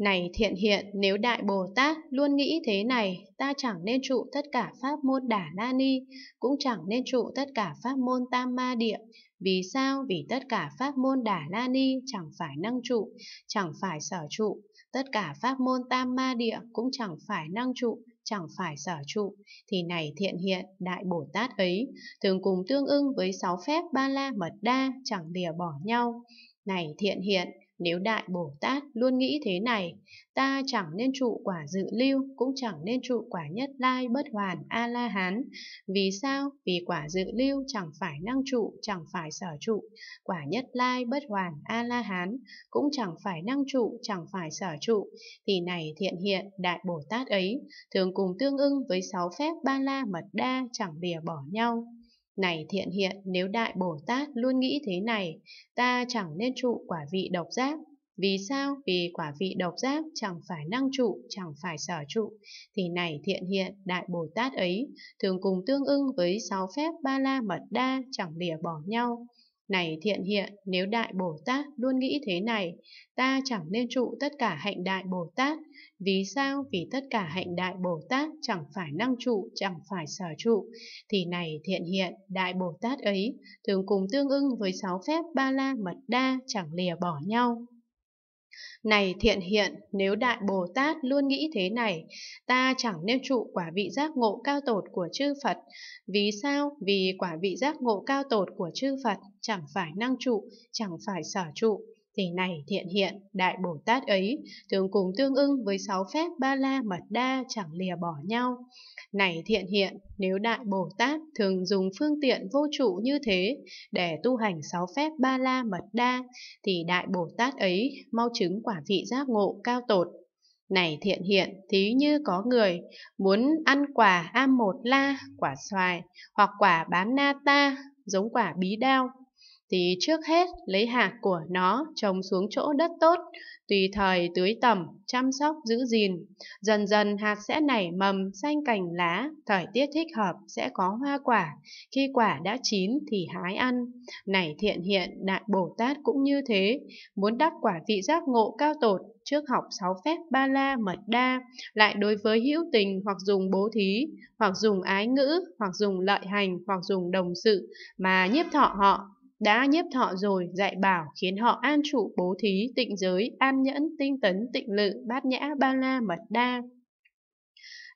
Này thiện hiện, nếu Đại Bồ Tát luôn nghĩ thế này, ta chẳng nên trụ tất cả pháp môn đà la ni, cũng chẳng nên trụ tất cả pháp môn tam ma địa. Vì sao? Vì tất cả pháp môn đà la ni chẳng phải năng trụ, chẳng phải sở trụ. Tất cả pháp môn tam ma địa cũng chẳng phải năng trụ, chẳng phải sở trụ, thì này thiện hiện Đại Bồ Tát ấy, thường cùng tương ưng với sáu phép ba la mật đa, chẳng lìa bỏ nhau. Này thiện hiện, nếu Đại Bồ Tát luôn nghĩ thế này, ta chẳng nên trụ quả dự lưu, cũng chẳng nên trụ quả nhất lai bất hoàn A-la-hán. Vì sao? Vì quả dự lưu chẳng phải năng trụ, chẳng phải sở trụ. Quả nhất lai bất hoàn A-la-hán cũng chẳng phải năng trụ, chẳng phải sở trụ. Thì này thiện hiện, Đại Bồ Tát ấy, thường cùng tương ưng với sáu phép ba la mật đa chẳng bìa bỏ nhau. Này thiện hiện, nếu Đại Bồ Tát luôn nghĩ thế này, ta chẳng nên trụ quả vị độc giác. Vì sao? Vì quả vị độc giác chẳng phải năng trụ, chẳng phải sở trụ. Thì này thiện hiện, Đại Bồ Tát ấy thường cùng tương ưng với sáu phép ba la mật đa chẳng lìa bỏ nhau. Này thiện hiện, nếu Đại Bồ Tát luôn nghĩ thế này, ta chẳng nên trụ tất cả hạnh Đại Bồ Tát. Vì sao? Vì tất cả hạnh Đại Bồ Tát chẳng phải năng trụ, chẳng phải sở trụ. Thì này thiện hiện, Đại Bồ Tát ấy thường cùng tương ưng với sáu phép ba la mật đa chẳng lìa bỏ nhau. Này thiện hiện, nếu Đại Bồ Tát luôn nghĩ thế này, ta chẳng nên trụ quả vị giác ngộ cao tột của chư Phật. Vì sao? Vì quả vị giác ngộ cao tột của chư Phật chẳng phải năng trụ, chẳng phải sở trụ. Thì này thiện hiện, đại Bồ Tát ấy, thường cùng tương ưng với sáu phép ba la mật đa chẳng lìa bỏ nhau. Này thiện hiện, nếu đại Bồ Tát thường dùng phương tiện vô trụ như thế để tu hành sáu phép ba la mật đa, thì đại Bồ Tát ấy mau chứng quả vị giác ngộ cao tột. Này thiện hiện, thí như có người muốn ăn quả am một la, quả xoài, hoặc quả bán na ta, giống quả bí đao, thì trước hết lấy hạt của nó trồng xuống chỗ đất tốt, tùy thời tưới tẩm, chăm sóc giữ gìn. Dần dần hạt sẽ nảy mầm, xanh cành lá, thời tiết thích hợp sẽ có hoa quả. Khi quả đã chín thì hái ăn. Nảy thiện hiện, đại Bồ Tát cũng như thế. Muốn đắc quả vị giác ngộ cao tột, trước học sáu phép ba la mật đa, lại đối với hữu tình hoặc dùng bố thí, hoặc dùng ái ngữ, hoặc dùng lợi hành, hoặc dùng đồng sự, mà nhiếp thọ họ đã nhiếp thọ rồi dạy bảo khiến họ an trụ bố thí tịnh giới an nhẫn tinh tấn tịnh lự bát nhã ba la mật đa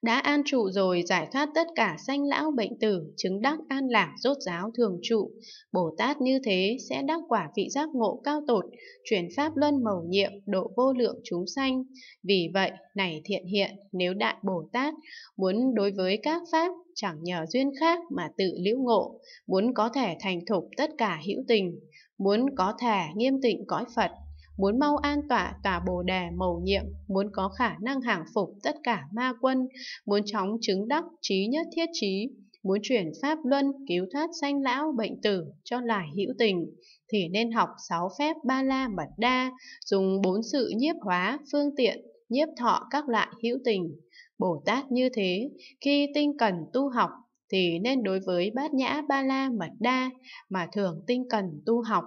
đã an trụ rồi giải thoát tất cả sanh lão bệnh tử, chứng đắc an lạc rốt giáo thường trụ. Bồ Tát như thế sẽ đắc quả vị giác ngộ cao tột, chuyển pháp luân mầu nhiệm, độ vô lượng chúng sanh. Vì vậy, này thiện hiện, nếu Đại Bồ Tát muốn đối với các pháp chẳng nhờ duyên khác mà tự liễu ngộ, muốn có thể thành thục tất cả hữu tình, muốn có thể nghiêm tịnh cõi Phật, muốn mau an tọa tòa bồ đề mầu nhiệm, muốn có khả năng hàng phục tất cả ma quân, muốn chóng chứng đắc trí nhất thiết trí, muốn chuyển pháp luân cứu thoát sanh lão bệnh tử cho lại hữu tình thì nên học sáu phép ba la mật đa, dùng bốn sự nhiếp hóa, phương tiện, nhiếp thọ các loại hữu tình. Bồ Tát như thế, khi tinh cần tu học thì nên đối với bát nhã ba la mật đa mà thường tinh cần tu học